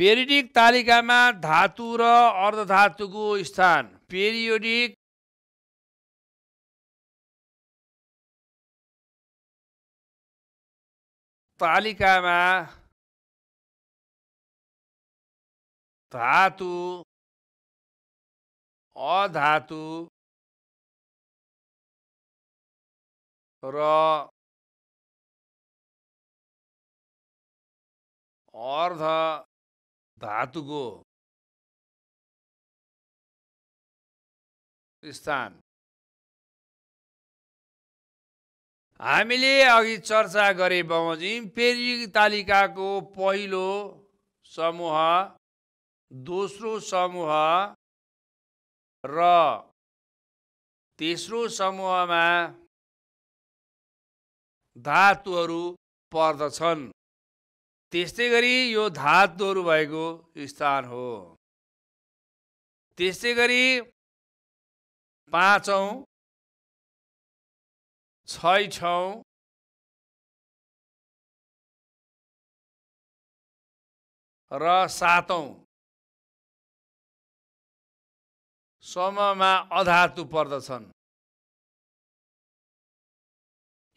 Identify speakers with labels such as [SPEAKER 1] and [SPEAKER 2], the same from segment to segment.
[SPEAKER 1] periodic तालिकामा धातु र अर्धधातुको स्थान पेरियोडिक तालिकामा धातु अधातु र अर्ध धातुको स्थान हामीले
[SPEAKER 2] अघि चर्चा गरे बमोजिम पेरि तालिकाको पहिलो समूह
[SPEAKER 1] दोस्रो समूह र तेस्रो समूहमा धातुहरू पर्दछन् त्यस्तै गरी यो धातुहरू भएको स्थान हो त्यस्तै गरी पाँचौँ छैछौँ र सातौँ समूहमा अधातु पर्दछन्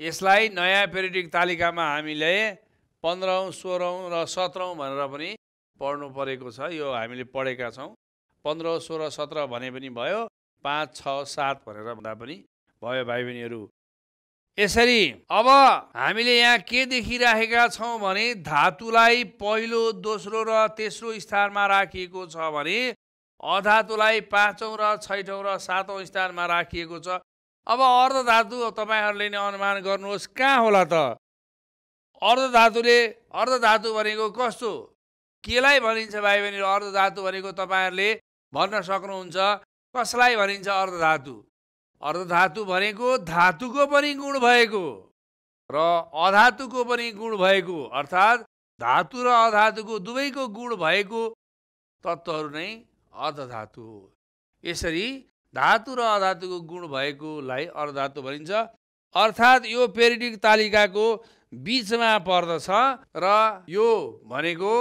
[SPEAKER 1] यसलाई नयाँ
[SPEAKER 2] पेरिटिक तालिकामा हामीले पन्ध्रौँ सोह्रौँ र सत्रौँ भनेर पनि पढ्नु परेको छ यो हामीले पढेका छौँ पन्ध्र सोह्र सत्र भने पनि भयो पाँच छ सात भनेर भन्दा पनि भयो भाइ बहिनीहरू यसरी अब हामीले यहाँ के देखिराखेका छौँ भने धातुलाई पहिलो दोस्रो र तेस्रो स्थानमा राखिएको छ भने अधातुलाई पाँचौँ र छैठौँ र सातौँ स्थानमा राखिएको छ अब अर्ध धातु तपाईँहरूले नै अनुमान गर्नुहोस् कहाँ होला त अर्धधातुले अर्धधातु भनेको कस्तो केलाई भनिन्छ भाइ बहिनीहरू अर्धधातु भनेको तपाईँहरूले भन्न सक्नुहुन्छ कसलाई भनिन्छ अर्धधातु अर्धधातु भनेको धातुको पनि गुण भएको र अधातुको पनि गुण भएको अर्थात् धातु र अधातुको दुवैको गुण भएको तत्त्वहरू नै अर्धधातु हो यसरी धातु र अधातुको गुण भएकोलाई अर्धधातु भनिन्छ अर्थात् यो पेरिडिक तालिकाको बिचमा पर्दछ र यो भनेको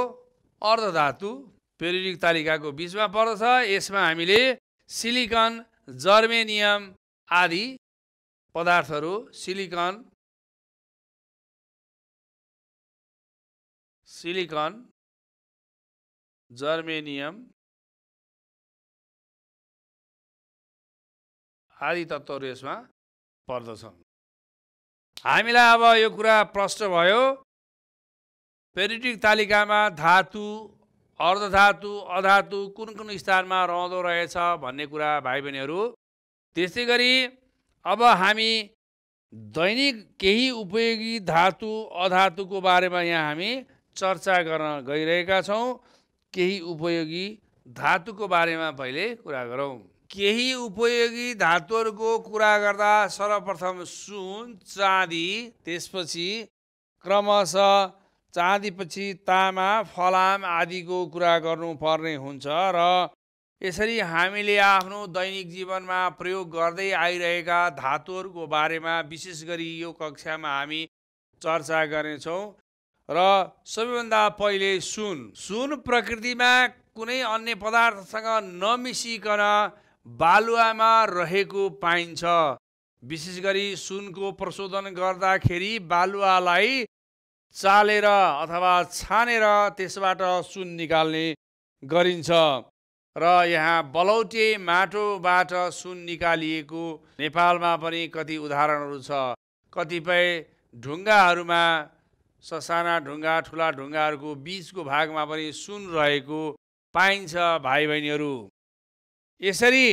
[SPEAKER 2] अर्धधातु पेरिडिक तालिकाको बिचमा पर्दछ यसमा हामीले सिलिकन
[SPEAKER 1] जर्मेनियम आदि पदार्थहरू सिलिकन सिलिकन जर्मेनियम आदि तत्त्वहरू यसमा पर्दछन् हामीलाई अब
[SPEAKER 2] यो कुरा प्रष्ट भयो पेरिटिक तालिकामा धातु अर्धधातु अधातु कुन कुन स्थानमा रहँदो रहेछ भन्ने कुरा भाइ बहिनीहरू त्यस्तै गरी अब हामी दैनिक केही उपयोगी धातु अधातुको बारेमा यहाँ हामी चर्चा गर्न गइरहेका छौँ केही उपयोगी धातुको बारेमा पहिले कुरा गरौँ केही उपयोगी धातुहरूको कुरा गर्दा सर्वप्रथम सुन चाँदी त्यसपछि क्रमशः चाँदीपछि तामा फलाम आदिको कुरा गर्नुपर्ने हुन्छ र यसरी हामीले आफ्नो दैनिक जीवनमा प्रयोग गर्दै आइरहेका धातुहरूको बारेमा विशेष गरी यो कक्षामा हामी चर्चा गर्नेछौँ र सबैभन्दा पहिले सुन सुन प्रकृतिमा कुनै अन्य पदार्थसँग नमिसिकन बालुवामा रहेको पाइन्छ विशेष गरी सुनको प्रशोधन गर्दाखेरि बालुवालाई चालेर अथवा छानेर त्यसबाट सुन निकाल्ने गरिन्छ र यहाँ बलौटे माटोबाट सुन निकालिएको नेपालमा पनि कति उदाहरणहरू छ कतिपय ढुङ्गाहरूमा ससाना ढुङ्गा ठुला ढुङ्गाहरूको बिचको भागमा पनि सुन रहेको पाइन्छ भाइ बहिनीहरू यसरी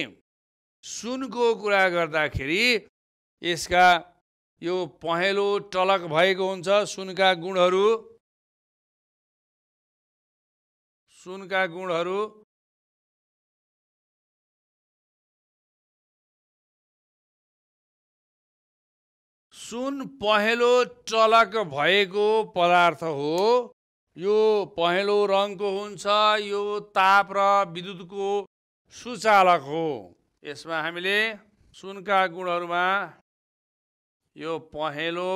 [SPEAKER 2] सुनको कुरा गर्दाखेरि यसका यो पहेँलो टलक
[SPEAKER 1] भएको हुन्छ सुनका गुणहरू सुनका गुणहरू सुन पहेँलो
[SPEAKER 2] टलक भएको पदार्थ हो यो पहेँलो रङको हुन्छ यो ताप र विद्युतको सुचालक हो यसमा हामीले
[SPEAKER 1] सुनका गुणहरूमा यो पहेँलो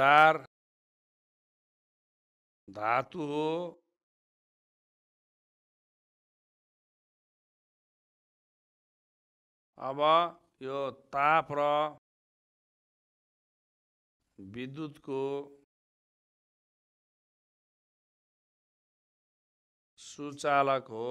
[SPEAKER 1] दार धातु हो अब यो ताप र विद्युतको सुचालक हो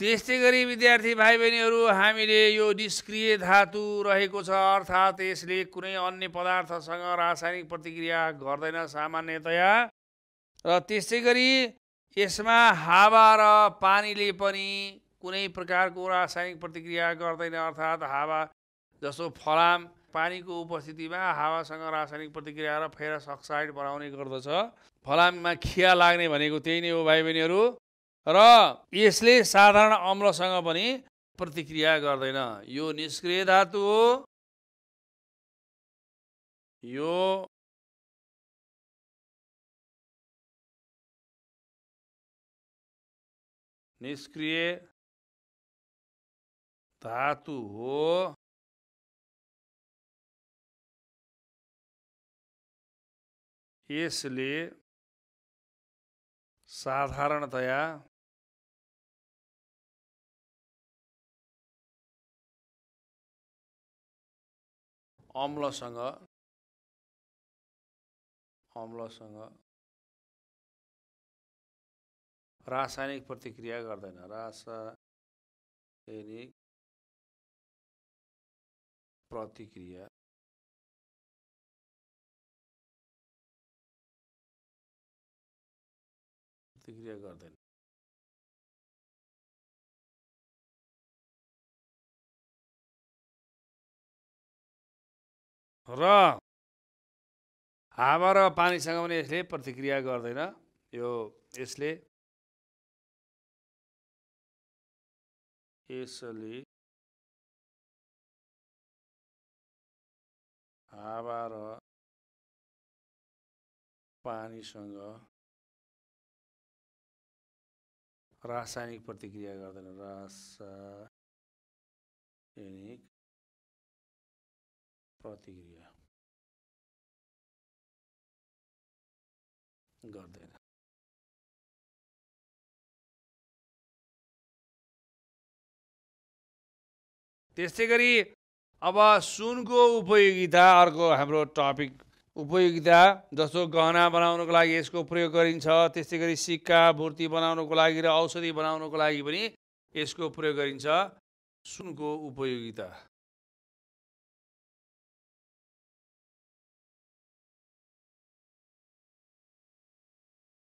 [SPEAKER 1] त्यस्तै गरी विद्यार्थी भाइ बहिनीहरू हामीले यो निष्क्रिय धातु
[SPEAKER 2] रहेको छ अर्थात् यसले कुनै अन्य पदार्थसँग रासायनिक प्रतिक्रिया गर्दैन सामान्यतया र त्यस्तै गरी यसमा हावा र पानीले पनि कुनै प्रकारको रासायनिक प्रतिक्रिया गर्दैन अर्थात् हावा जस्तो फलाम पानीको उपस्थितिमा हावासँग रासायनिक प्रतिक्रिया र फेरस अक्साइड बनाउने गर्दछ फलाममा खिया लाग्ने भनेको त्यही नै हो भाइ बहिनीहरू र
[SPEAKER 1] यसले साधारण अम्लसँग पनि प्रतिक्रिया गर्दैन यो निष्क्रिय धातु हो यो निष्क्रिय धातु हो यसले साधारणतया अम्लसँग अम्लसँग रासायनिक प्रतिक्रिया गर्दैन रासायनिक प्रतिक्रिया प्रतिक्रिया गर्दैन र हावा र पानीसँग पनि यसले प्रतिक्रिया गर्दैन यो यसले यसले हावा र पानीसँग रासायनिक प्रतिक्रिया गर्दैन रासायनिक प्रतिक्रिया गर्दैन त्यस्तै गरी अब
[SPEAKER 2] सुनको उपयोगिता अर्को हाम्रो टपिक उपयोगिता जस्तो गहना बनाउनको लागि यसको प्रयोग गरिन्छ त्यस्तै गरी सिक्का मूर्ति बनाउनको लागि र औषधि बनाउनको
[SPEAKER 1] लागि पनि यसको प्रयोग गरिन्छ सुनको उपयोगिता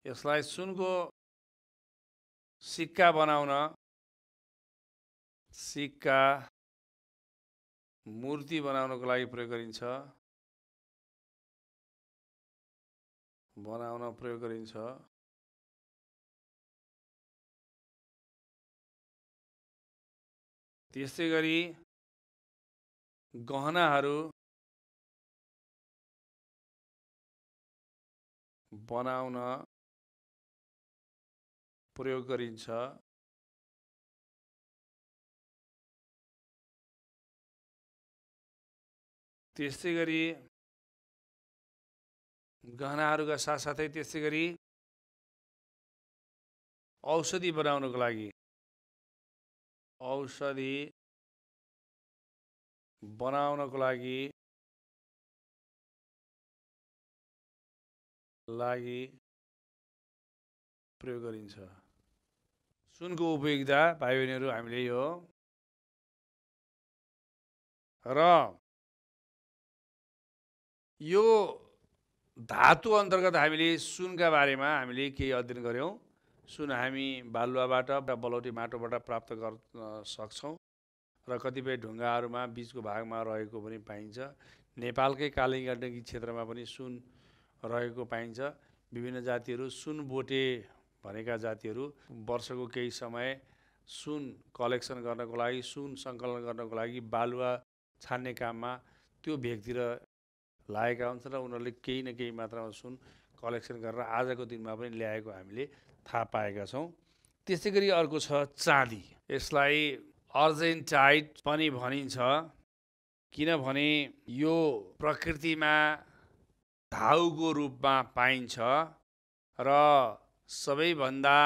[SPEAKER 1] यसलाई सुनको सिक्का बनाउन सिक्का मूर्ति बनाउनको लागि प्रयोग गरिन्छ बनाउन प्रयोग गरिन्छ त्यस्तै गरी गहनाहरू बनाउन प्रयोग गरिन्छ त्यस्तै गरी गहनाहरूका साथसाथै त्यसै गरी औषधि बनाउनको लागि औषधि बनाउनको लागि लागि प्रयोग गरिन्छ सुनको उपयोगिता भाइ बहिनीहरू हामीले यो र यो धातु अन्तर्गत
[SPEAKER 2] हामीले सुनका बारेमा हामीले केही अध्ययन गऱ्यौँ सुन हामी बालुवाबाट र बलौटी माटोबाट प्राप्त गर्न सक्छौँ र कतिपय ढुङ्गाहरूमा बिचको भागमा रहेको पनि पाइन्छ नेपालकै कालिगण्डकी क्षेत्रमा पनि सुन रहेको पाइन्छ विभिन्न जातिहरू सुन बोटे भनेका जातिहरू वर्षको केही समय सुन कलेक्सन गर्नको लागि सुन सङ्कलन गर्नको लागि बालुवा छान्ने काममा त्यो भेगतिर लागेका हुन्छन् र उनीहरूले केही न केही मात्रामा सुन कलेक्सन गरेर आजको दिनमा पनि ल्याएको हामीले थाहा पाएका छौँ त्यसै गरी अर्को छ चाँदी यसलाई अर्जेन्टाइट पनि भनिन्छ किनभने यो प्रकृतिमा धाउको रूपमा पाइन्छ र सबैभन्दा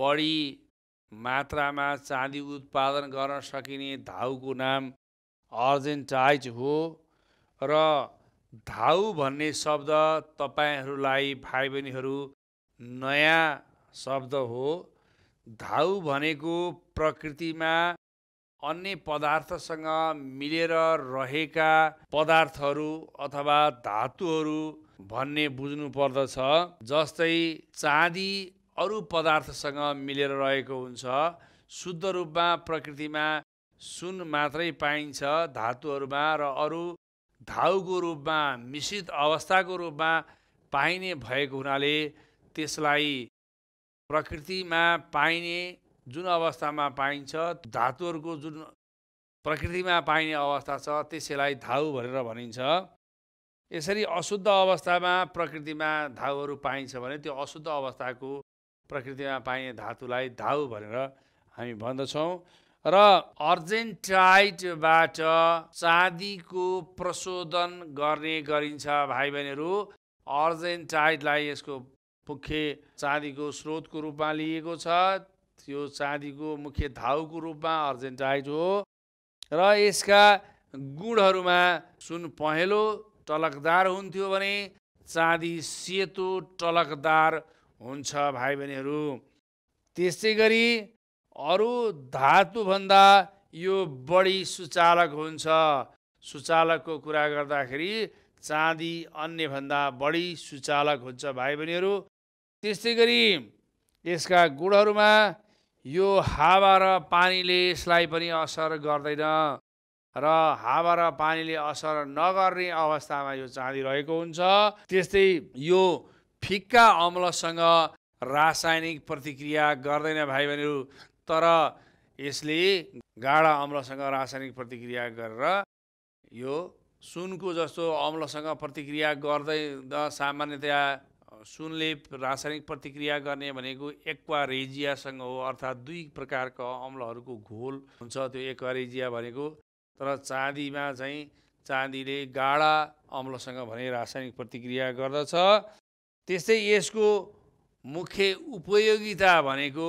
[SPEAKER 2] बढी मात्रामा चाँदी उत्पादन गर्न सकिने धाउको नाम अर्जेन्टाइट हो र धाउ भन्ने शब्द तपाईँहरूलाई भाइ बहिनीहरू नयाँ शब्द हो धाउ भनेको प्रकृतिमा अन्य पदार्थसँग मिलेर रहेका पदार्थहरू अथवा धातुहरू भन्ने बुझ्नु पर्दछ जस्तै चाँदी अरू पदार्थसँग मिलेर रहेको हुन्छ शुद्ध रूपमा प्रकृतिमा सुन मात्रै पाइन्छ धातुहरूमा र अरू धाउको रूपमा मिश्रित अवस्थाको रूपमा पाइने भएको हुनाले त्यसलाई प्रकृतिमा पाइने जुन अवस्थामा पाइन्छ धातुहरूको जुन प्रकृतिमा पाइने अवस्था छ त्यसैलाई धाउ भनेर भनिन्छ यसरी अशुद्ध अवस्थामा प्रकृतिमा धाउहरू पाइन्छ भने त्यो अशुद्ध अवस्थाको प्रकृतिमा पाइने धातुलाई धाउ भनेर हामी भन्दछौँ र अर्जेन्टाइटबाट चाँदीको प्रशोधन गर्ने गरिन्छ भाइ बहिनीहरू अर्जेन्टाइटलाई यसको मुख्य चाँदीको स्रोतको रूपमा लिएको छ त्यो चाँदीको मुख्य धाउको रूपमा अर्जेन्टाइट हो र यसका गुणहरूमा सुन पहेँलो टलकदार हुन्थ्यो भने चाँदी सेतो टलकदार हुन्छ भाइ बहिनीहरू त्यस्तै गरी अरू धातुभन्दा यो बढी सुचालक हुन्छ सुचालकको कुरा गर्दाखेरि चाँदी अन्यभन्दा बढी सुचालक हुन्छ भाइ बहिनीहरू त्यस्तै गरी यसका गुणहरूमा यो हावा र पानीले यसलाई पनि असर गर्दैन र हावा र पानीले असर नगर्ने अवस्थामा यो चाँदी रहेको हुन्छ त्यस्तै यो फिक्का अम्लसँग रासायनिक प्रतिक्रिया गर्दैन भाइ बहिनीहरू तर यसले गाढा अम्लसँग रासायनिक प्रतिक्रिया गरेर यो सुनको जस्तो अम्लसँग प्रतिक्रिया गर्दै सामान्यतया सुनले रासायनिक प्रतिक्रिया गर्ने भनेको एक्वारेजियासँग हो अर्थात् दुई प्रकारको अम्लहरूको घोल हुन्छ त्यो एक्वारेजिया भनेको तर चाँदीमा चाहिँ चाँदीले गाढा अम्लसँग भने रासायनिक प्रतिक्रिया गर्दछ त्यस्तै यसको मुख्य उपयोगिता भनेको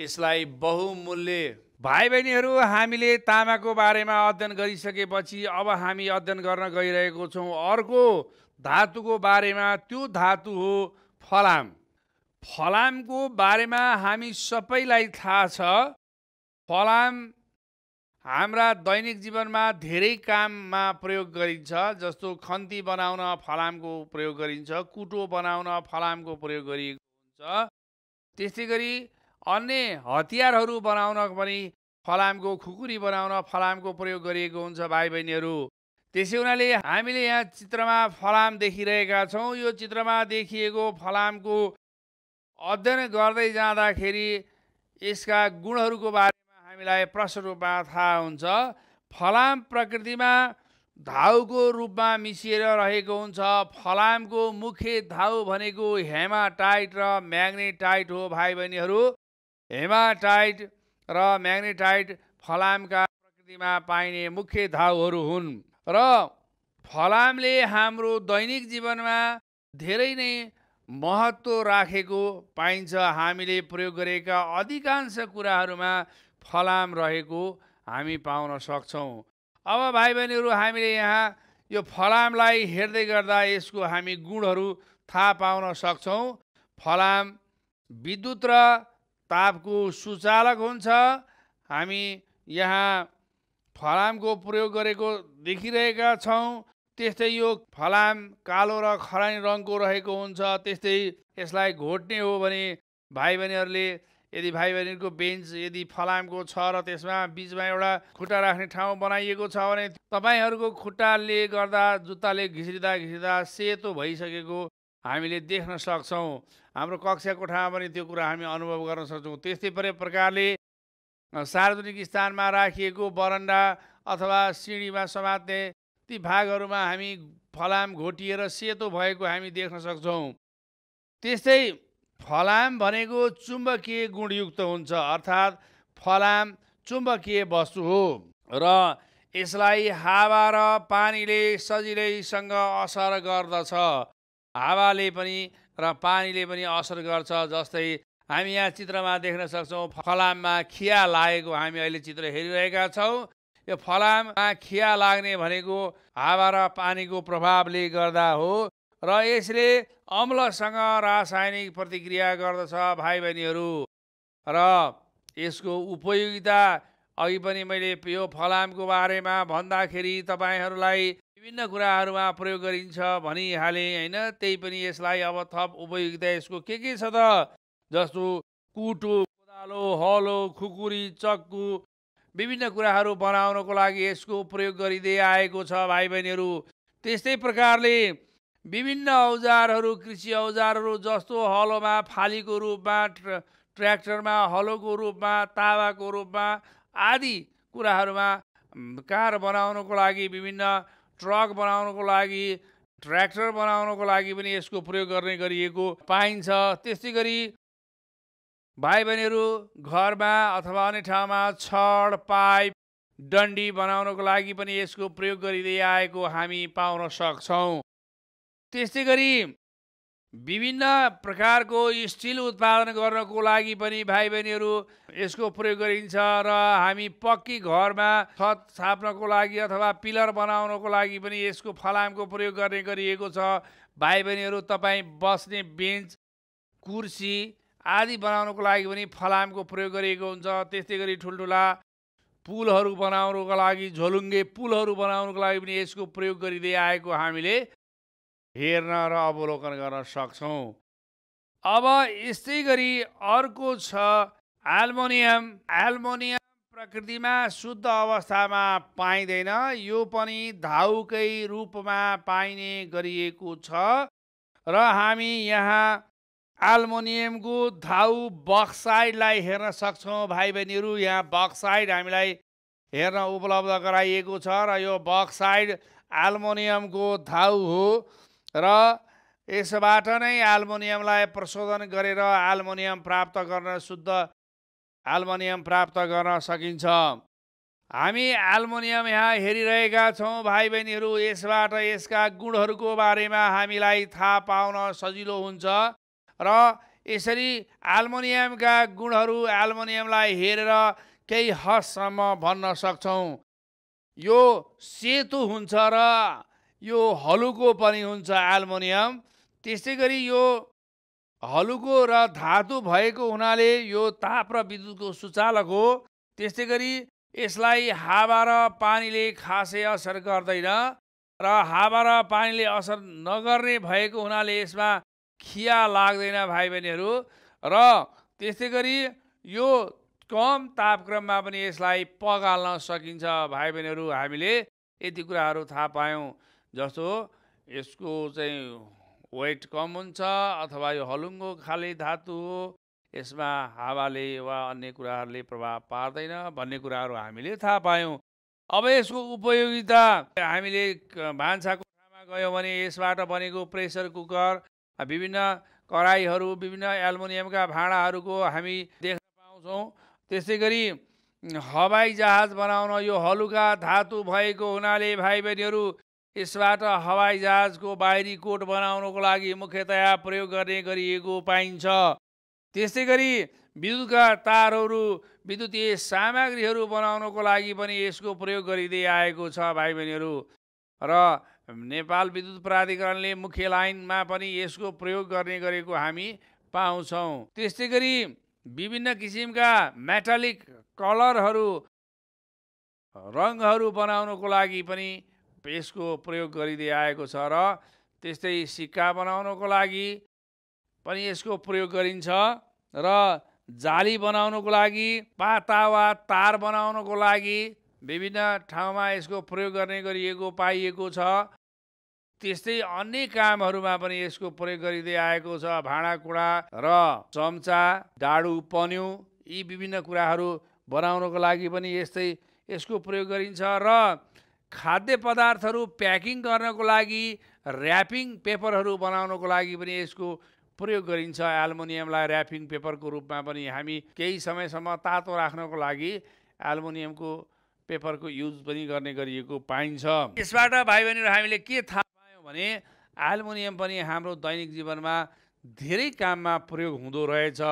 [SPEAKER 2] यसलाई बहुमूल्य भाइ बहिनीहरू हामीले तामाको बारेमा अध्ययन गरिसकेपछि अब हामी अध्ययन गर्न गइरहेको छौँ अर्को धातुको बारेमा त्यो धातु हो फलाम फलामको बारेमा हामी सबैलाई थाहा छ फलाम हाम्रा दैनिक जीवनमा धेरै काममा प्रयोग गरिन्छ जस्तो खन्ती बनाउन फलामको प्रयोग गरिन्छ कुटो बनाउन फलामको प्रयोग गरिएको हुन्छ त्यस्तै गरी अन्य हतियारहरू बनाउन पनि फलामको खुकुरी बनाउन फलामको प्रयोग गरिएको हुन्छ भाइ बहिनीहरू त्यसै हुनाले हामीले यहाँ चित्रमा फलाम देखिरहेका छौँ यो चित्रमा देखिएको फलामको अध्ययन गर्दै जाँदाखेरि यसका गुणहरूको बारेमा हामीलाई प्रश्न रूपमा थाहा हुन्छ फलाम प्रकृतिमा धाउको रूपमा मिसिएर रहेको हुन्छ फलामको मुख्य धाउ भनेको हेमाटाइट र म्याग्नेटाइट हो भाइ बहिनीहरू हेमाटाइट र म्याग्नेटाइट फलामका प्रकृतिमा पाइने मुख्य धाउहरू हुन् र फलामले हाम्रो दैनिक जीवनमा धेरै नै महत्त्व राखेको पाइन्छ हामीले प्रयोग गरेका अधिकांश कुराहरूमा फलाम रहेको हामी पाउन सक्छौँ अब भाइ बहिनीहरू हामीले यहाँ यो फलामलाई हेर्दै गर्दा यसको हामी गुणहरू थाहा पाउन सक्छौँ फलाम विद्युत र तापको सुचालक हुन्छ हामी यहाँ फलामको प्रयोग गरेको देखिरहेका छौँ त्यस्तै यो फलाम कालो र खरानी रङको रहेको हुन्छ त्यस्तै यसलाई घोट्ने हो भने भाइ बहिनीहरूले यदि भाइ बहिनीहरूको बेन्च यदि फलामको छ र त्यसमा बिचमा एउटा खुट्टा राख्ने ठाउँ बनाइएको छ भने तपाईँहरूको खुट्टाले गर्दा जुत्ताले घिस्रिँदा घिस्रिँदा सेतो भइसकेको हामीले देख्न सक्छौँ हाम्रो कक्षा कोठामा पनि त्यो कुरा हामी अनुभव गर्न सक्छौँ त्यस्तै प्रकारले सार्वजनिक स्थानमा राखिएको बरन्डा अथवा सिँढीमा समात्ने ती भागहरूमा हामी फलाम घोटिएर सेतो भएको हामी देख्न सक्छौँ त्यस्तै फलाम भनेको चुम्बकीय गुणयुक्त हुन्छ अर्थात् फलाम चुम्बकीय वस्तु हो र यसलाई हावा र पानीले सजिलैसँग असर गर्दछ हावाले पनि र पानीले पनि असर गर्छ जस्तै हामी यहाँ चित्रमा देख्न सक्छौँ फलाममा खिया लागेको हामी अहिले चित्र हेरिरहेका छौँ यो फलाममा खिया लाग्ने भनेको हावा र पानीको प्रभावले गर्दा हो र यसले अम्लसँग रासायनिक प्रतिक्रिया गर्दछ भाइ बहिनीहरू र यसको उपयोगिता अघि पनि मैले यो फलामको बारेमा भन्दाखेरि तपाईँहरूलाई विभिन्न कुराहरूमा प्रयोग गरिन्छ भनिहालेँ होइन त्यही पनि यसलाई अब थप उपयोगिता यसको के के छ त जस्तो कुटो कोदालो हलो खुकुरी चक्कु विभिन्न कुराहरू बनाउनको लागि यसको प्रयोग गरिँदै आएको छ भाइ बहिनीहरू त्यस्तै प्रकारले विभिन्न औजारहरू कृषि औजारहरू जस्तो हलोमा फालीको रूपमा ट्र्याक्टरमा हलोको रूपमा तावाको रूपमा आदि कुराहरूमा कार बनाउनको लागि विभिन्न ट्रक बनाउनको लागि ट्र्याक्टर बनाउनको लागि पनि यसको प्रयोग गर्ने गरिएको पाइन्छ त्यस्तै गरी भाइ बहिनीहरू घरमा अथवा अन्य ठाउँमा छड पाइप डन्डी बनाउनको लागि पनि यसको प्रयोग गरिँदै आएको हामी पाउन सक्छौँ त्यस्तै गरी विभिन्न प्रकारको स्टिल उत्पादन गर्नको लागि पनि भाइ बहिनीहरू यसको प्रयोग गरिन्छ र हामी पक्की घरमा छत छाप्नको लागि अथवा पिलर बनाउनको लागि पनि यसको फलामको प्रयोग गर्ने गरिएको छ भाइ बहिनीहरू तपाईँ बस्ने बेन्च कुर्सी आदि बनाउनको लागि पनि फलामको प्रयोग गरिएको हुन्छ त्यस्तै गरी ठुल्ठुला पुलहरू बनाउनको लागि झोलुङ्गे पुलहरू बनाउनको लागि पनि यसको प्रयोग गरिँदै आएको हामीले हेर्न र अवलोकन गर्न सक्छौँ अब यस्तै गरी अर्को छ एल्मोनियम एल्मोनियम प्रकृतिमा शुद्ध अवस्थामा पाइँदैन यो पनि धाउकै रूपमा पाइने गरिएको छ र हामी यहाँ एल्मोनियमको धाउ बक्साइडलाई हेर्न सक्छौँ भाइ बहिनीहरू यहाँ बक्साइड हामीलाई हेर्न उपलब्ध गराइएको छ र यो बक्साइड एल्मोनियमको धाउ हो र यसबाट नै आल्मोनियमलाई प्रशोधन गरेर आल्मोनियम प्राप्त गर्न शुद्ध आल्मोनियम प्राप्त गर्न सकिन्छ हामी आल्मोनियम यहाँ हेरिरहेका छौँ भाइ बहिनीहरू यसबाट यसका गुणहरूको बारेमा हामीलाई थाहा पाउन सजिलो हुन्छ र यसरी आल्मोनियमका गुणहरू आल्मोनियमलाई हेरेर केही हदसम्म भन्न सक्छौँ यो सेतु हुन्छ र यो हलुको पनि हुन्छ एल्मोनियम त्यस्तै गरी यो हलुको र धातु भएको हुनाले यो ताप र विद्युतको सुचालक हो त्यस्तै गरी यसलाई हावा र पानीले खासै असर गर्दैन र हावा र पानीले असर नगर्ने भएको हुनाले यसमा खिया लाग्दैन भाइ बहिनीहरू र त्यस्तै गरी यो कम तापक्रममा पनि यसलाई पगाल्न सकिन्छ भाइ बहिनीहरू हामीले यति कुराहरू थाहा पायौँ जस्तो यसको चाहिँ वेट कम हुन्छ अथवा यो हलुङ्गो खाले धातु हो यसमा हावाले वा अन्य कुराहरूले प्रभाव पार्दैन भन्ने कुराहरू हामीले थाहा पायौँ अब यसको उपयोगिता हामीले भान्साको ठाउँमा गयौँ भने यसबाट बनेको प्रेसर कुकर विभिन्न कराईहरू विभिन्न एल्मुनियमका भाँडाहरूको हामी देख्न पाउँछौँ त्यसै गरी हवाई जहाज बनाउन यो हलुका धातु भएको हुनाले भाइ बहिनीहरू यसबाट हवाईजहाजको बाहिरी कोट बनाउनको लागि मुख्यतया प्रयोग गर्ने गरिएको पाइन्छ त्यस्तै गरी विद्युतका तारहरू विद्युतीय सामग्रीहरू बनाउनको लागि पनि यसको प्रयोग गरिँदै आएको छ भाइ बहिनीहरू र नेपाल विद्युत प्राधिकरणले मुख्य लाइनमा पनि यसको प्रयोग गर्ने गरेको हामी पाउँछौँ त्यस्तै गरी विभिन्न किसिमका मेटालिक कलरहरू रङहरू बनाउनको लागि पनि यसको प्रयोग गरिँदै आएको छ र त्यस्तै सिक्का बनाउनको लागि पनि यसको प्रयोग गरिन्छ र जाली बनाउनको लागि पाता वा तार बनाउनको लागि विभिन्न ठाउँमा यसको प्रयोग गर्ने गरिएको पाइएको छ त्यस्तै अन्य कामहरूमा पनि यसको प्रयोग गरिँदै आएको छ भाँडाकुँडा र चम्चा डाडु पन्यु यी विभिन्न कुराहरू बनाउनको लागि पनि यस्तै यसको प्रयोग गरिन्छ र खाद्य पदार्थहरू प्याकिङ गर्नको लागि ऱ्यापिङ पेपरहरू बनाउनको लागि पनि यसको प्रयोग गरिन्छ एल्मोनियमलाई ऱ्यापिङ पेपरको रूपमा पनि हामी केही समयसम्म तातो राख्नको लागि एल्मोनियमको पेपरको युज पनि गर्ने गरिएको पाइन्छ यसबाट भाइ बहिनीहरू हामीले के थाहा पायौँ भने एल्मोनियम पनि हाम्रो दैनिक जीवनमा धेरै काममा प्रयोग हुँदो रहेछ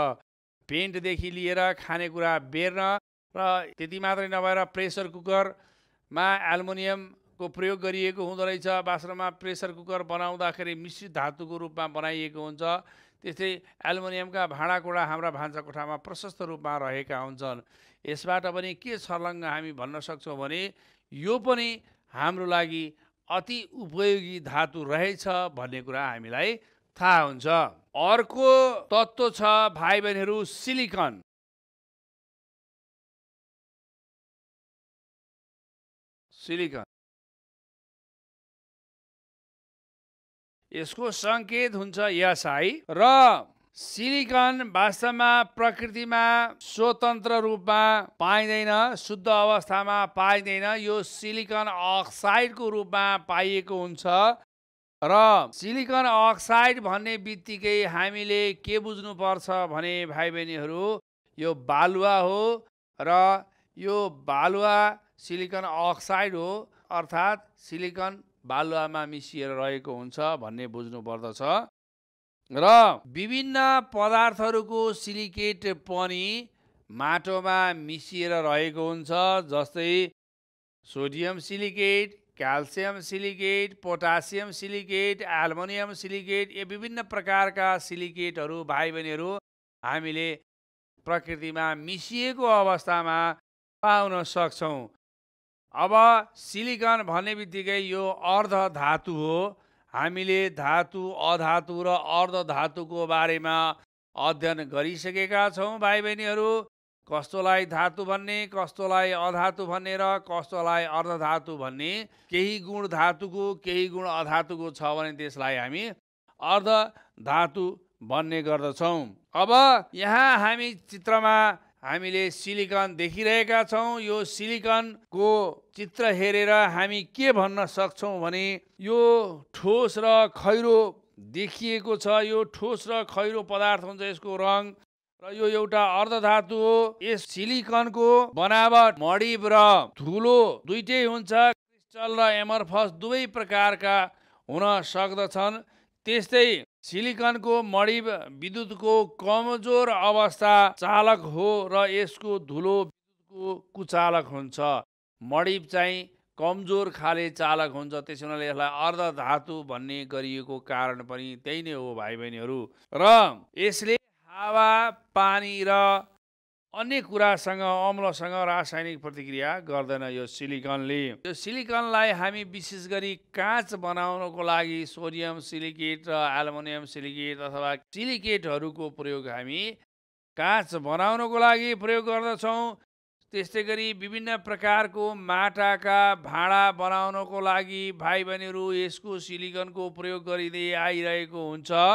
[SPEAKER 2] पेन्टदेखि लिएर खानेकुरा बेर्न र त्यति मात्रै नभएर प्रेसर कुकर मा एल्मुनियमको प्रयोग गरिएको हुँदो रहेछ प्रेसर कुकर बनाउँदाखेरि मिश्रित धातुको रूपमा बनाइएको हुन्छ त्यस्तै एल्मुनियमका भाँडाकुँडा हाम्रा भान्सा कोठामा प्रशस्त रूपमा रहेका हुन्छन् यसबाट पनि के छर्लङ्ग हामी भन्न सक्छौँ भने यो पनि हाम्रो लागि अति उपयोगी धातु रहेछ भन्ने कुरा हामीलाई थाहा हुन्छ
[SPEAKER 1] अर्को तत्त्व छ भाइ बहिनीहरू सिलिकन सिलिकन यसको सङ्केत हुन्छ यसआई
[SPEAKER 2] र सिलिकन वास्तवमा प्रकृतिमा स्वतन्त्र रूपमा पाइँदैन शुद्ध अवस्थामा पाइँदैन यो सिलिकन अक्साइडको रूपमा पाइएको हुन्छ र सिलिकन अक्साइड भन्ने बित्तिकै हामीले के बुझ्नुपर्छ भने भाइ बहिनीहरू यो बालुवा हो र यो बालुवा सिलिकन अक्साइड हो अर्थात् सिलिकन बालुवामा मिसिएर रहेको हुन्छ भन्ने बुझ्नु पर्दछ र विभिन्न पदार्थहरूको सिलिकेट पनि माटोमा मिसिएर रहेको हुन्छ जस्तै sodium silicate calcium silicate potassium silicate aluminium silicate यी विभिन्न प्रकारका सिलिकेटहरू भाइ बहिनीहरू हामीले प्रकृतिमा मिसिएको अवस्थामा पाउन सक्छौँ अब सिलिकन भन्ने बित्तिकै यो अर्ध धातु हो हामीले धातु अधातु र अर्ध धातुको बारेमा अध्ययन गरिसकेका छौँ भाइ बहिनीहरू कस्तोलाई धातु भन्ने कस्तोलाई अधातु भन्ने र कस्तोलाई अर्धधातु भन्ने केही गुण धातुको केही गुण अधातुको छ भने त्यसलाई हामी अर्ध धातु भन्ने गर्दछौँ अब यहाँ हामी चित्रमा हामीले सिलिकन देखिरहेका छौँ यो सिलिकनको चित्र हेरेर हामी के भन्न सक्छौँ भने यो ठोस र खैरो देखिएको छ यो ठोस र खैरो पदार्थ हुन्छ यसको रङ र यो एउटा अर्धधातु हो यस सिलिकनको बनावट मडिब र धुलो दुइटै हुन्छ क्रिस्टल र एमरफस दुवै प्रकारका हुन सक्दछन् त्यस्तै सिलिकनको मणि विद्युतको कमजोर अवस्था चालक हो र यसको धुलो विद्युतको कुचालक हुन्छ मणि चाहिँ कमजोर खाले चालक हुन्छ त्यसो हुनाले यसलाई अर्ध धातु भन्ने गरिएको कारण पनि त्यही नै हो भाइ बहिनीहरू र यसले हावा पानी र अन्य कुरासँग अम्लसँग रासायनिक प्रतिक्रिया गर्दैन यो सिलिकनले यो सिलिकनलाई हामी विशेष गरी काँच बनाउनको लागि सोडियम सिलिकेट र एल्मोनियम सिलिकेट अथवा सिलिकेटहरूको प्रयोग हामी काँच बनाउनको लागि प्रयोग गर्दछौँ त्यस्तै गरी विभिन्न प्रकारको माटाका भाँडा बनाउनको लागि भाइ बहिनीहरू यसको सिलिकनको प्रयोग गरिँदै आइरहेको हुन्छ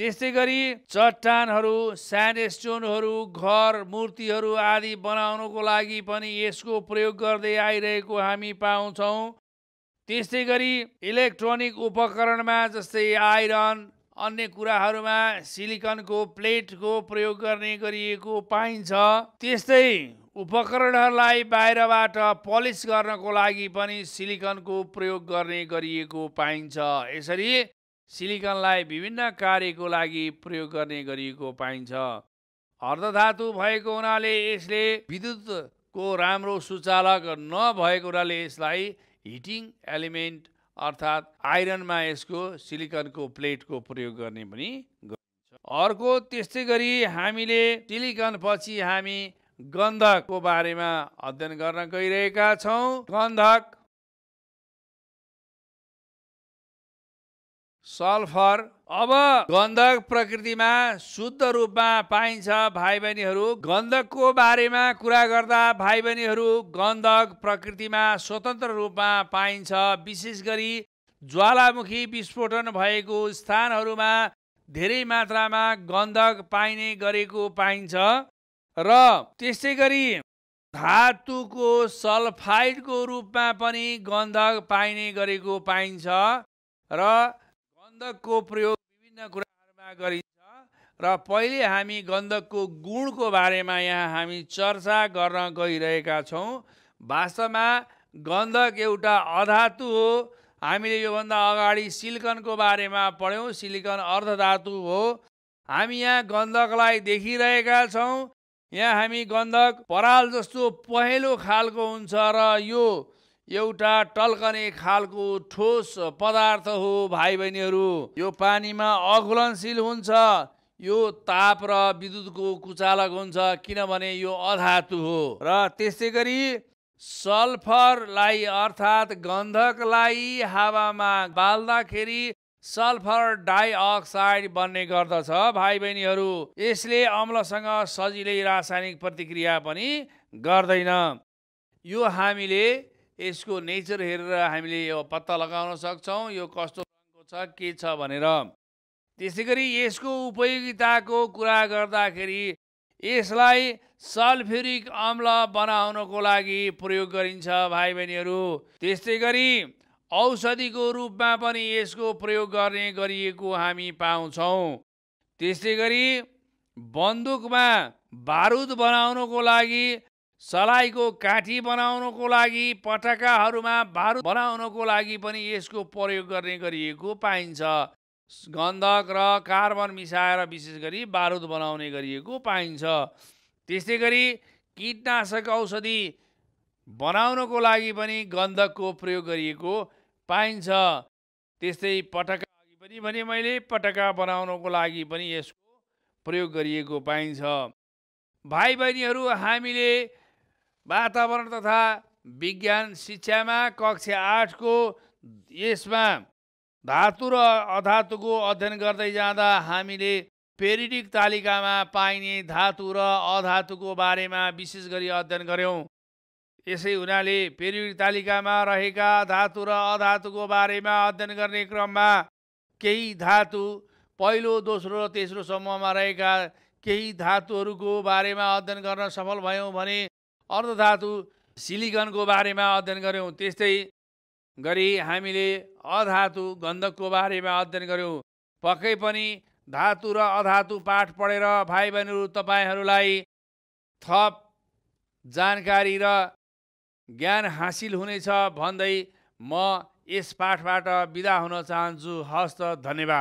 [SPEAKER 2] त्यस्तै गरी चट्टानहरू स्यान्डस्टोनहरू घर मूर्तिहरू आदि बनाउनको लागि पनि यसको प्रयोग गर्दै आइरहेको हामी पाउँछौँ त्यस्तै गरी इलेक्ट्रोनिक उपकरणमा जस्तै आइरन अन्य कुराहरूमा सिलिकनको प्लेटको प्रयोग गर्ने गरिएको पाइन्छ त्यस्तै उपकरणहरूलाई बाहिरबाट पलिस गर्नको लागि पनि सिलिकनको प्रयोग गर्ने गरिएको पाइन्छ यसरी सिलिकनलाई विभिन्न कार्यको लागि प्रयोग गर्ने गरिएको पाइन्छ अर्धधातु भएको हुनाले यसले विद्युतको राम्रो सुचालक नभएको हुनाले यसलाई हिटिङ एलिमेन्ट अर्थात् आइरनमा यसको सिलिकनको प्लेटको प्रयोग गर्ने पनि गरिन्छ अर्को त्यस्तै गरी हामीले सिलिकन पछि हामी गन्धकको बारेमा अध्ययन गर्न गइरहेका छौँ गन्धक सल्फर अब गन्धक प्रकृतिमा शुद्ध रूपमा पाइन्छ भाइ बहिनीहरू गन्धकको बारेमा कुरा गर्दा भाइ बहिनीहरू गन्धक प्रकृतिमा स्वतन्त्र रूपमा पाइन्छ विशेष गरी ज्वालामुखी विस्फोटन भएको स्थानहरूमा धेरै मात्रामा गन्धक पाइने गरेको पाइन्छ र त्यस्तै गरी धातुको सल्फाइडको रूपमा पनि गन्धक पाइने गरेको पाइन्छ र गन्धकको प्रयोग विभिन्न कुराहरूमा गरिन्छ र पहिले हामी गन्धकको गुणको बारेमा यहाँ हामी चर्चा गर्न गइरहेका छौँ वास्तवमा गन्धक एउटा अधातु हो हामीले योभन्दा अगाडि सिलिकनको बारेमा पढ्यौँ सिलिकन अर्धधातु हो हामी यहाँ गन्धकलाई देखिरहेका छौँ यहाँ हामी गन्धक पराल जस्तो पहेँलो खालको हुन्छ र यो एउटा टल्कने खालको ठोस पदार्थ हो भाइ बहिनीहरू यो पानीमा अघुलनशील हुन्छ यो ताप र विद्युतको कुचालक हुन्छ किनभने यो अधातु हो र त्यस्तै गरी सल्फरलाई अर्थात् गन्धकलाई हावामा बाल्दाखेरि सल्फर डाइअक्साइड बन्ने गर्दछ भाइ बहिनीहरू यसले अम्लसँग सजिलै रासायनिक प्रतिक्रिया पनि गर्दैन यो हामीले यसको नेचर हेरेर हामीले यो पत्ता लगाउन सक्छौँ यो कस्तो रङको छ के छ भनेर त्यसै गरी यसको उपयोगिताको कुरा गर्दाखेरि यसलाई सल्फ्युरिक अम्ल बनाउनको लागि प्रयोग गरिन्छ भाइ बहिनीहरू त्यस्तै गरी औषधिको रूपमा पनि यसको प्रयोग गर्ने गरिएको हामी पाउँछौँ त्यस्तै गरी बन्दुकमा बारुद बनाउनको लागि सलाईको काठी बनाउनको लागि पटकाहरूमा बारुद बनाउनको लागि पनि यसको प्रयोग गर्ने गरिएको पाइन्छ गन्धक र कार्बन मिसाएर विशेष गरी बारुद बनाउने गरिएको पाइन्छ त्यस्तै गरी कीटनाशक औषधि बनाउनको लागि पनि गन्धकको प्रयोग गरिएको पाइन्छ त्यस्तै पटका अघि पनि भने मैले पटका बनाउनको लागि पनि यसको प्रयोग गरिएको पाइन्छ भाइ बहिनीहरू हामीले वातावरण तथा विज्ञान शिक्षामा कक्षा आठको यसमा धातु र अधातुको अध्ययन गर्दै जाँदा हामीले पेरिडिक तालिकामा पाइने धातु र अधातुको बारेमा विशेष गरी अध्ययन गऱ्यौँ यसै हुनाले पेरिडिक तालिकामा रहेका धातु र अधातुको बारेमा अध्ययन गर्ने क्रममा केही धातु पहिलो दोस्रो र तेस्रो समूहमा रहेका केही धातुहरूको बारेमा अध्ययन गर्न सफल भयौँ भने अर्धधातु सिलिकनको बारेमा अध्ययन गऱ्यौँ त्यस्तै गरी हामीले अधातु गन्धकको बारेमा अध्ययन गऱ्यौँ पक्कै पनि धातु र अधातु पाठ पढेर भाइ बहिनीहरू तपाईँहरूलाई थप जानकारी र ज्ञान हासिल हुनेछ भन्दै म यस पाठबाट बिदा हुन चाहन्छु हस्त धन्यवाद